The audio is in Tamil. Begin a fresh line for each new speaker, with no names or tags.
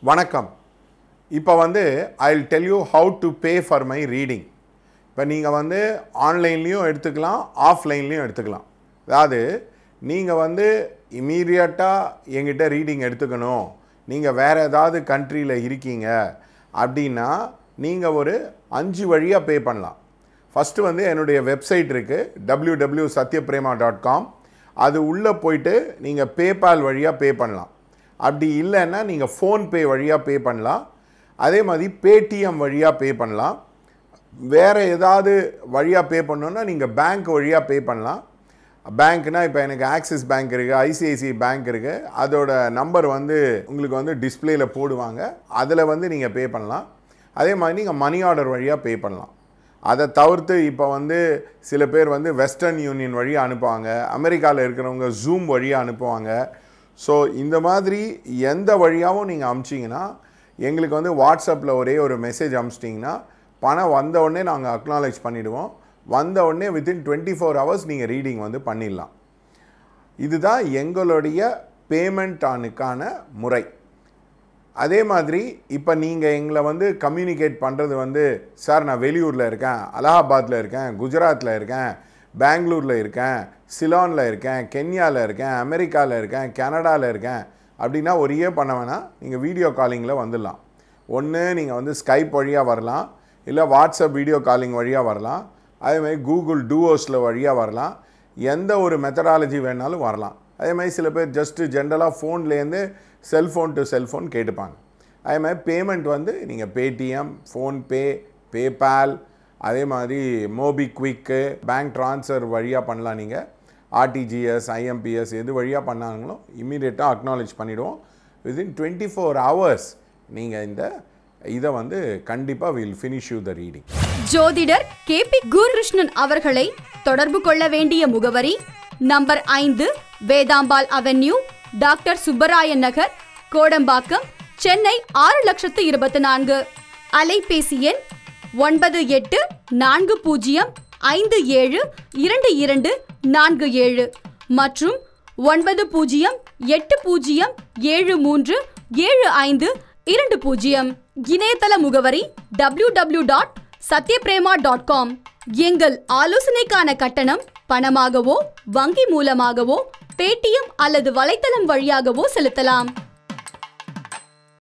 வணக்கம் இப்போ வந்து I will tell you how to pay for my reading இப்போ நீங்கள் வந்து ஆன்லைன்லேயும் எடுத்துக்கலாம் ஆஃப்லைன்லேயும் எடுத்துக்கலாம் அதாவது நீங்கள் வந்து இமீடியட்டாக எங்கிட்ட ரீடிங் எடுத்துக்கணும் நீங்கள் வேறு ஏதாவது கண்ட்ரியில் இருக்கீங்க அப்படின்னா நீங்கள் ஒரு அஞ்சு வழியாக பே பண்ணலாம் ஃபஸ்ட்டு வந்து என்னுடைய வெப்சைட் இருக்குது W W Sathyaprema dot com அது உள்ளே போயிட்டு நீங்கள் பேபால் வழியாக பே பண்ணலாம் அப்படி இல்லைன்னா நீங்கள் ஃபோன்பே வழியாக பே பண்ணலாம் அதே மாதிரி பேடிஎம் வழியாக பே பண்ணலாம் வேறு ஏதாவது வழியாக பே பண்ணோன்னா நீங்கள் பேங்க் வழியாக பே பண்ணலாம் பேங்க்னா இப்போ எனக்கு ஆக்சிஸ் பேங்க் இருக்குது ஐசிஐசிஐ பேங்க் இருக்குது அதோட நம்பர் வந்து உங்களுக்கு வந்து டிஸ்பிளேயில் போடுவாங்க அதில் வந்து நீங்கள் பே பண்ணலாம் அதே மாதிரி நீங்கள் மணி ஆர்டர் வழியாக பே பண்ணலாம் அதை தவிர்த்து இப்போ வந்து சில பேர் வந்து வெஸ்டர்ன் யூனியன் வழியாக அனுப்புவாங்க அமெரிக்காவில் இருக்கிறவங்க ஜூம் வழியாக அனுப்புவாங்க ஸோ இந்த மாதிரி எந்த வழியாகவும் நீங்கள் அமுச்சிங்கன்னா எங்களுக்கு வந்து வாட்ஸ்அப்பில் ஒரே ஒரு மெசேஜ் அமுச்சிட்டிங்கன்னா பணம் வந்த உடனே நாங்கள் அக்னாலேஜ் பண்ணிவிடுவோம் வந்த உடனே வித்தின் டுவெண்ட்டி ஃபோர் ஹவர்ஸ் நீங்கள் ரீடிங் வந்து பண்ணிடலாம் இதுதான் எங்களுடைய பேமெண்ட் ஆனுக்கான முறை அதே மாதிரி இப்போ நீங்கள் எங்களை வந்து கம்யூனிகேட் பண்ணுறது வந்து சார் நான் வெளியூரில் இருக்கேன் அலகாபாத்தில் இருக்கேன் குஜராத்தில் இருக்கேன் பெங்களூரில் இருக்கேன் சிலானில் இருக்கேன் கென்யாவில் இருக்கேன் அமெரிக்காவில் இருக்கேன் கனடாவில் இருக்கேன் அப்படின்னா ஒரே பண்ண வேணால் நீங்கள் வீடியோ காலிங்கில் வந்துடலாம் ஒன்று நீங்கள் வந்து ஸ்கைப் வழியாக வரலாம் இல்லை வாட்ஸ்அப் வீடியோ காலிங் வழியாக வரலாம் அதேமாதிரி கூகுள் டூஓஸில் வழியாக வரலாம் எந்த ஒரு மெத்தடாலஜி வேணாலும் வரலாம் அதே மாதிரி சில பேர் ஜஸ்ட்டு ஜென்ரலாக ஃபோன்லேருந்து செல்ஃபோன் டு செல்ஃபோன் கேட்டுப்பாங்க அதே மாதிரி பேமெண்ட் வந்து நீங்கள் பேடிஎம் ஃபோன்பே பேபால் அதே மாதிரி மோபிக்விக்கு பேங்க் ட்ரான்ஸ்ஃபர் வழியாக பண்ணலாம் நீங்கள் ஆர்டிஜிஎஸ் ஐஎம்பிஎஸ் எது வழியாக பண்ணாங்களோ இம்மீடியட்டாக அக்னாலேஜ் பண்ணிவிடுவோம் வித்தின் டுவெண்ட்டி ஃபோர் ஹவர்ஸ் நீங்கள் இந்த இதை வந்து கண்டிப்பாக will finish you the reading
ஜோதிடர் கே பி குருகிருஷ்ணன் அவர்களை தொடர்பு கொள்ள வேண்டிய முகவரி நம்பர் ஐந்து வேதாம்பால் அவென்யூ டாக்டர் சுப்பராயன் நகர் கோடம்பாக்கம் சென்னை ஆறு லட்சத்து இருபத்தி நான்கு அலைபேசி எண் ஒன்பது எட்டு நான்கு பூஜ்ஜியம் ஐந்து ஏழு இரண்டு இரண்டு நான்கு ஏழு மற்றும் ஒன்பது பூஜ்ஜியம் எட்டு பூஜ்ஜியம் ஏழு மூன்று ஏழு ஐந்து இரண்டு பூஜ்ஜியம் இணையதள முகவரி W W dot Sathyaprema dot com எங்கள் ஆலோசனைக்கான கட்டணம் பணமாகவோ வங்கி மூலமாகவோ பேடிஎம் அல்லது வலைத்தளம் வழியாகவோ செலுத்தலாம்